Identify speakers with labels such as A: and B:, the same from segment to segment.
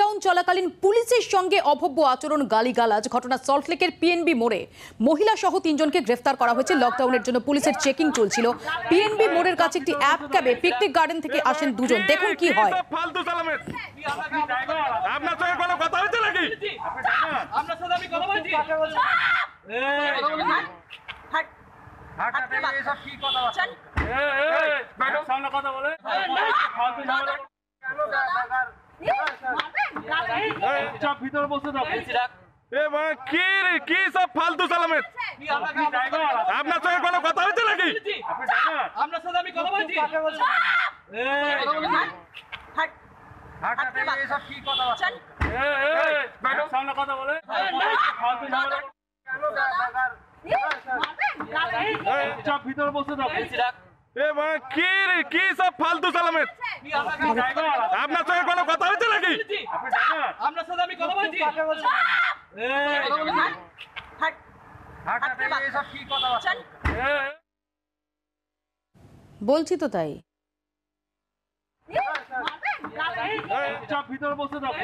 A: lockdown চলাকালীন পুলিশের সঙ্গে অভব্য আচরণ গালিগালাজ ঘটনা সল্টলেকের পিএনবি মোড়ে মহিলা সহ তিনজনকে গ্রেফতার করা হয়েছে লকডাউনের জন্য পুলিশের চেকিং চলছিল পিএনবি মোড়ের কাছে একটি অ্যাপ ক্যাবে পিকনিক গার্ডেন থেকে আসেন দুজন দেখুন কি হয়
B: কথা বলে ফালতু সালামেত আপনার সঙ্গে কোনো কথা হয়েছে নাকি আপনার সাথে আমি কথা বলছি এ মা কি সব ফালতু সালামেত আপনার সঙ্গে কোনো কথা বলছি তো তাই ভিতরে বসে যাও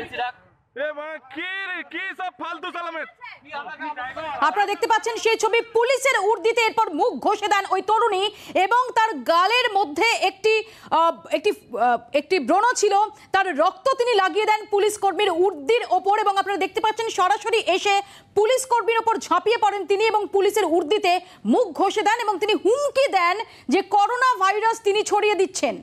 A: আপনারা দেখতে পাচ্ছেন সেই ছবি পুলিশের উর্দিতে এরপর মুখ ঘষে দেন ওই তরুণী এবং তার গালের মধ্যে একটি একটি একটি ব্রণ ছিল তার রক্ত তিনি লাগিয়ে দেন পুলিশ কর্মীর উর্দির ওপর এবং আপনারা দেখতে পাচ্ছেন সরাসরি এসে পুলিশ কর্মীর ওপর ঝাঁপিয়ে পড়েন তিনি এবং পুলিশের উর্দিতে মুখ ঘষে দেন এবং তিনি হুমকি দেন যে করোনা ভাইরাস তিনি ছড়িয়ে দিচ্ছেন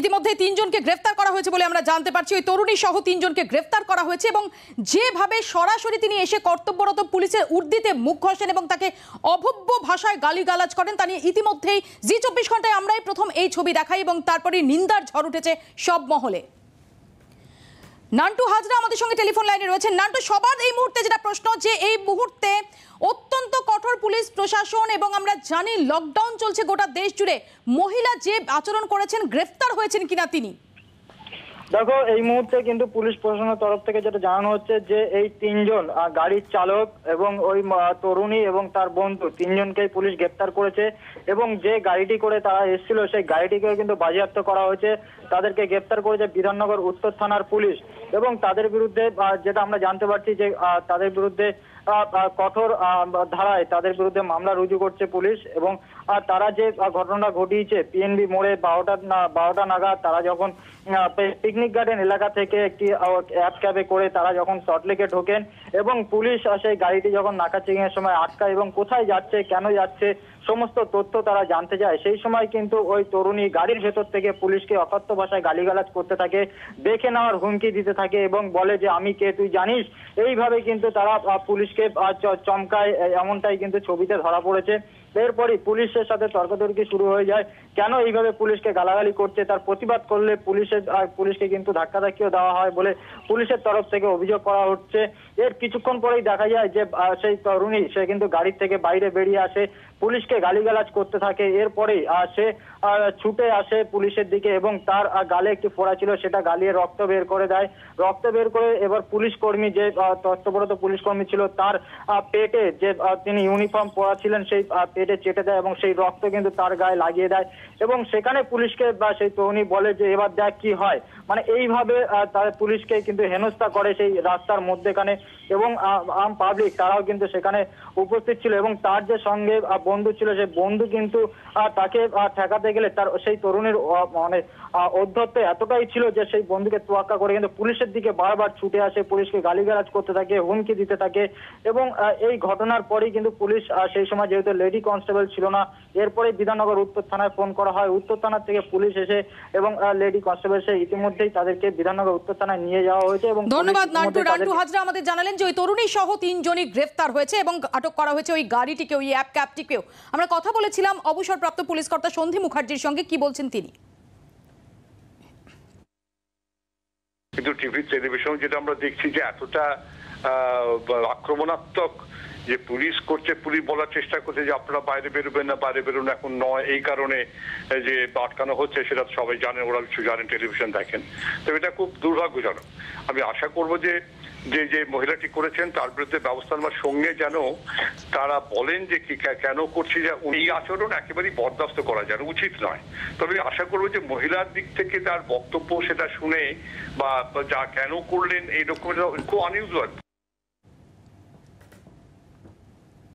A: ইতিমধ্যে তিনজনকে গ্রেফতার করা হয়েছে বলে আমরা জানতে পারছি ওই তরুণী সহ তিনজনকে গ্রেফতার করা হয়েছে এবং যেভাবে সরাসরি তিনি এসে কর্তব্যরত পুলিশের উর্দিতে মুখ ঘষেন এবং তাকে অভব্য ভাষায় গালিগালাজ করেন তা নিয়ে ইতিমধ্যেই জি চব্বিশ ঘন্টায় আমরাই প্রথম এই ছবি দেখাই এবং তারপরে নিন্দার ঝড় উঠেছে সব মহলে নান্টু হাজরা আমাদের সঙ্গে টেলিফোন লাইনে রয়েছে নান্টু সবার এই মুহূর্তে যেটা প্রশ্ন যে এই মুহূর্তে অত্যন্ত কঠোর পুলিশ প্রশাসন এবং আমরা জানি লকডাউন চলছে গোটা দেশ জুড়ে মহিলা যে আচরণ করেছেন গ্রেফতার
B: হয়েছেন কিনা তিনি দেখো এই মুহূর্তে কিন্তু পুলিশ প্রশাসনের তরফ থেকে যেটা জানানো হচ্ছে যে এই তিনজন গাড়ির চালক এবং ওই তরুণী এবং তার বন্ধু তিনজনকেই পুলিশ গ্রেপ্তার করেছে এবং যে গাড়িটি করে তারা এসেছিল সেই গাড়িটিকে কিন্তু বাজেয়াপ্ত করা হয়েছে তাদেরকে গ্রেপ্তার করেছে বিধাননগর উত্তর থানার পুলিশ এবং তাদের বিরুদ্ধে যেটা আমরা জানতে পারছি যে তাদের বিরুদ্ধে কঠোর ধারায় তাদের বিরুদ্ধে মামলা রুজু করছে পুলিশ এবং তারা যে ঘটনাটা ঘটিয়েছে পিএনবি মোড়ে বারোটা বারোটা নাগাদ তারা যখন পিকনিক গার্ডেন এলাকা থেকে একটি অ্যাপ ক্যাবে করে তারা যখন শর্টলেকে ঢোকেন এবং পুলিশ সেই গাড়িটি যখন নাকা চেকিংয়ের সময় আটকায় এবং কোথায় যাচ্ছে কেন যাচ্ছে সমস্ত তথ্য তারা জানতে যায় সেই সময় কিন্তু ওই তরুণী গাড়ির ভেতর থেকে পুলিশকে অকথ্য ভাষায় গালিগালাজ করতে থাকে দেখে নেওয়ার হুমকি দিতে থাকে এবং বলে যে আমি কে তুই জানিস এইভাবে কিন্তু তারা পুলিশকে চমকায় এমনটাই কিন্তু ছবিতে ধরা পড়েছে এরপরই পুলিশের সাথে তর্কতর্কি শুরু হয়ে যায় কেন এইভাবে পুলিশকে গালাগালি করছে তার প্রতিবাদ করলে পুলিশের পুলিশকে কিন্তু ধাক্কাধাক্কিও দেওয়া হয় বলে পুলিশের তরফ থেকে অভিযোগ করা হচ্ছে এর কিছুক্ষণ পরেই দেখা যায় যে সেই তরুণী সে কিন্তু গাড়ির থেকে বাইরে বেরিয়ে আসে পুলিশকে গালিগালাজ করতে থাকে এরপরেই সে ছুটে আসে পুলিশের দিকে এবং তার গালে একটি ফোড়া ছিল সেটা গালিয়ে রক্ত বের করে দেয় রক্ত বের করে এবার পুলিশ কর্মী যে তত্ত্বপরত পুলিশ কর্মী ছিল তার পেটে যে তিনি ইউনিফর্ম পরা ছিলেন সেই পেটে কেটে চেটে দেয় এবং সেই রক্ত কিন্তু তার গায়ে লাগিয়ে দেয় এবং সেখানে পুলিশকে বা সেই তরুণী বলে যে এবার দেখ কি হয় মানে এইভাবে তার পুলিশকে কিন্তু হেনস্থা করে সেই রাস্তার মধ্যেখানে এবং আম পাবলিক তারাও কিন্তু সেখানে উপস্থিত ছিল এবং তার যে সঙ্গে বন্ধু ছিল সেই বন্ধু কিন্তু তাকে ঠেকাতে গেলে তার সেই তরুণীর মানে অধ্যত্ত এতটাই ছিল যে সেই বন্ধুকে তোয়াক্কা করে কিন্তু পুলিশের দিকে বারবার ছুটে আসে পুলিশকে গালিগালাজ করতে থাকে হুমকি দিতে থাকে এবং এই ঘটনার পরেই কিন্তু পুলিশ সেই সময় যেহেতু লেডি কনস্টেবল ছিল না এরপরে বিধাননগর উত্তর থানায় ফোন করা হয় উত্তর থানা থেকে পুলিশ এসে এবং লেডি কনস্টেবল সে ইতিমধ্যেই তাদেরকে বিধাননগর উত্তর থানায় নিয়ে যাওয়া হয়েছে এবং ধন্যবাদ নান্টু রান্টু
A: হাজরা আমাদের জানালেন যে ওই তরুণী সহ তিনজনই গ্রেফতার হয়েছে এবং আটক করা হয়েছে ওই গাড়িটিকে ওই অ্যাপ ক্যাবটিকেও আমরা কথা বলেছিলাম অবসরপ্রাপ্ত পুলিশ কর্তা সন্ধি মুখার্জির সঙ্গে কি বলছেন তিনি
B: কিন্তু টিভি টেলিভিশন যেটা আমরা দেখছি যে এতটা আক্রমণাত্মক যে পুলিশ করছে পুলিশ বলার চেষ্টা করছে যে আপনারা বাইরে বেরোবেন না বাইরে বেরোন এখন নয় এই কারণে যে আটকানো হচ্ছে সেটা সবাই জানেন ওরা কিছু জানেন টেলিভিশন দেখেন তো এটা খুব দুর্ভাগ্যজনক আমি আশা করব যে যে যে মহিলাটি করেছেন তার বিরুদ্ধে ব্যবস্থা নেওয়ার সঙ্গে যেন তারা বলেন যে কি কেন করছে যে এই আচরণ একেবারেই বরদাস্ত করা যেন উচিত নয় তবে আশা করবো যে মহিলার দিক থেকে তার বক্তব্য সেটা শুনে বা যা কেন করলেন এই রকম খুব আনইউজুয়াল